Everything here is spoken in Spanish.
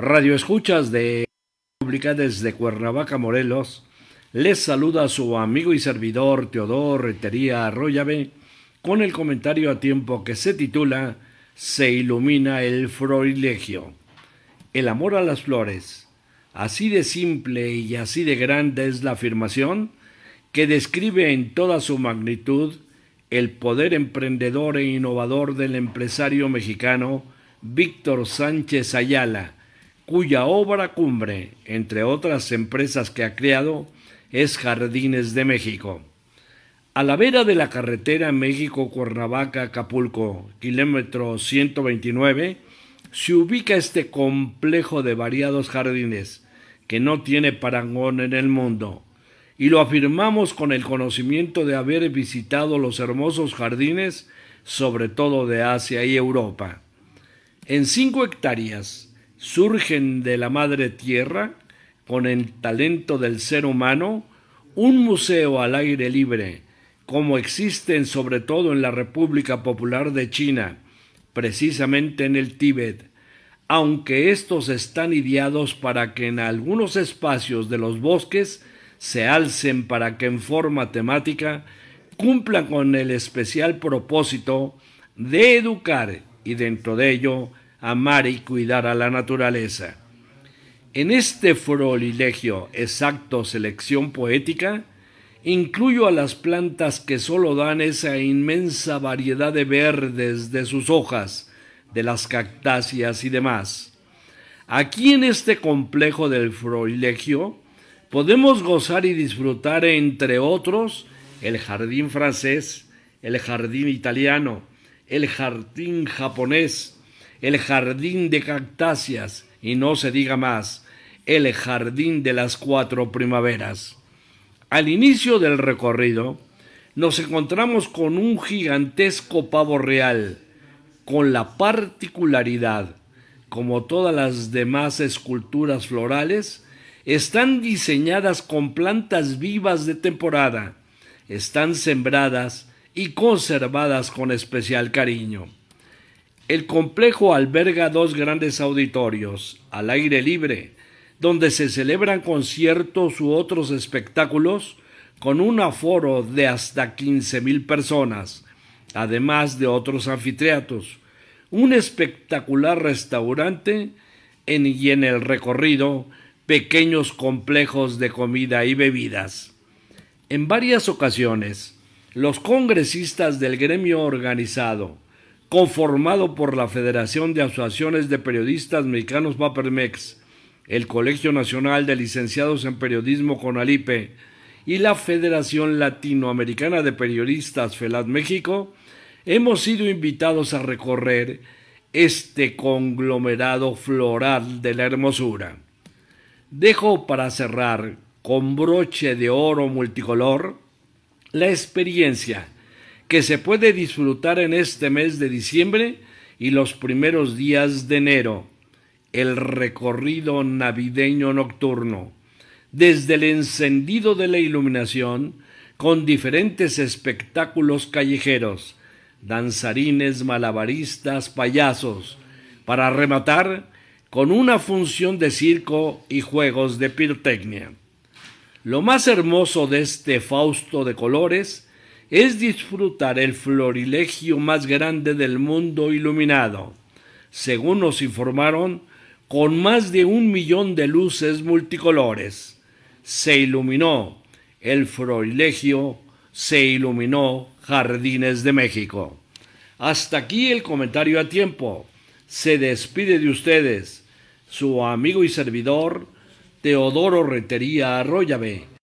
Radio Escuchas de República desde Cuernavaca, Morelos, les saluda a su amigo y servidor Teodoro Retería Arroyave con el comentario a tiempo que se titula Se ilumina el florilegio. El amor a las flores. Así de simple y así de grande es la afirmación que describe en toda su magnitud el poder emprendedor e innovador del empresario mexicano Víctor Sánchez Ayala, cuya obra cumbre, entre otras empresas que ha creado, es Jardines de México. A la vera de la carretera México-Cuernavaca-Acapulco, kilómetro 129, se ubica este complejo de variados jardines, que no tiene parangón en el mundo, y lo afirmamos con el conocimiento de haber visitado los hermosos jardines, sobre todo de Asia y Europa. En cinco hectáreas, surgen de la madre tierra con el talento del ser humano, un museo al aire libre, como existen sobre todo en la República Popular de China, precisamente en el Tíbet, aunque estos están ideados para que en algunos espacios de los bosques se alcen para que en forma temática cumplan con el especial propósito de educar y dentro de ello amar y cuidar a la naturaleza. En este florilegio exacto selección poética, incluyo a las plantas que solo dan esa inmensa variedad de verdes de sus hojas, de las cactáceas y demás. Aquí en este complejo del florilegio podemos gozar y disfrutar, entre otros, el jardín francés, el jardín italiano, el jardín japonés, el jardín de cactáceas y no se diga más, el jardín de las cuatro primaveras. Al inicio del recorrido, nos encontramos con un gigantesco pavo real, con la particularidad, como todas las demás esculturas florales, están diseñadas con plantas vivas de temporada, están sembradas y conservadas con especial cariño. El complejo alberga dos grandes auditorios al aire libre, donde se celebran conciertos u otros espectáculos con un aforo de hasta mil personas, además de otros anfitriatos, un espectacular restaurante y en el recorrido pequeños complejos de comida y bebidas. En varias ocasiones, los congresistas del gremio organizado, conformado por la Federación de Asociaciones de Periodistas Mexicanos Papermex, el Colegio Nacional de Licenciados en Periodismo CONALIPE y la Federación Latinoamericana de Periodistas Felat México, hemos sido invitados a recorrer este conglomerado floral de la hermosura. Dejo para cerrar con broche de oro multicolor la experiencia que se puede disfrutar en este mes de diciembre y los primeros días de enero, el recorrido navideño nocturno, desde el encendido de la iluminación, con diferentes espectáculos callejeros, danzarines, malabaristas, payasos, para rematar con una función de circo y juegos de pirotecnia. Lo más hermoso de este Fausto de colores es disfrutar el florilegio más grande del mundo iluminado. Según nos informaron, con más de un millón de luces multicolores. Se iluminó el florilegio, se iluminó Jardines de México. Hasta aquí el comentario a tiempo. Se despide de ustedes su amigo y servidor Teodoro Retería Arroyave.